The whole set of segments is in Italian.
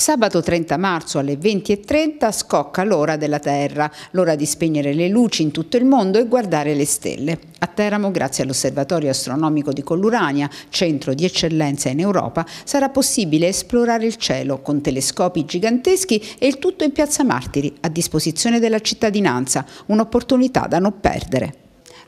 Sabato 30 marzo alle 20.30 scocca l'ora della Terra, l'ora di spegnere le luci in tutto il mondo e guardare le stelle. A Teramo, grazie all'Osservatorio Astronomico di Collurania, centro di eccellenza in Europa, sarà possibile esplorare il cielo con telescopi giganteschi e il tutto in Piazza Martiri, a disposizione della cittadinanza, un'opportunità da non perdere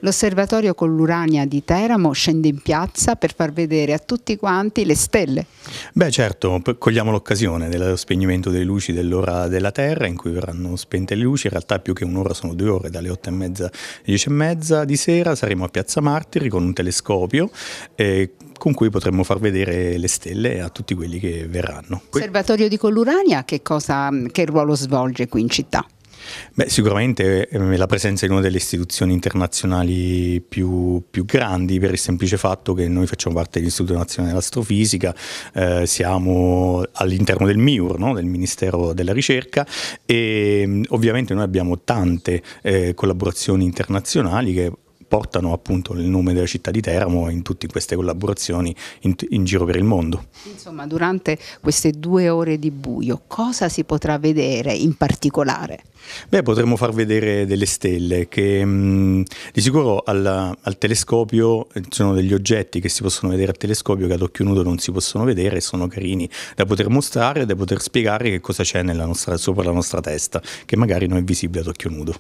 l'osservatorio con l'Urania di Teramo scende in piazza per far vedere a tutti quanti le stelle. Beh certo, cogliamo l'occasione dello spegnimento delle luci dell'ora della Terra in cui verranno spente le luci, in realtà più che un'ora sono due ore, dalle 8 e mezza alle 10 e mezza di sera saremo a Piazza Martiri con un telescopio eh, con cui potremo far vedere le stelle a tutti quelli che verranno. L'osservatorio di Collurania che, cosa, che ruolo svolge qui in città? Beh, sicuramente eh, la presenza in una delle istituzioni internazionali più, più, grandi per il semplice fatto che noi facciamo parte dell'Istituto Nazionale dell'Astrofisica, eh, siamo all'interno del MIUR, no? del Ministero della Ricerca e ovviamente noi abbiamo tante eh, collaborazioni internazionali che portano appunto il nome della città di Teramo in tutte queste collaborazioni in, in, giro per il mondo. Insomma, durante queste due ore di buio cosa si potrà vedere in particolare? Beh, potremmo far vedere delle stelle che mh, mm, di sicuro al, al telescopio eh, sono degli oggetti che si possono vedere al telescopio che ad occhio nudo non si possono vedere, e sono carini da poter mostrare, e da poter spiegare che cosa c'è nella nostra, sopra la nostra testa, che magari non è visibile ad occhio nudo.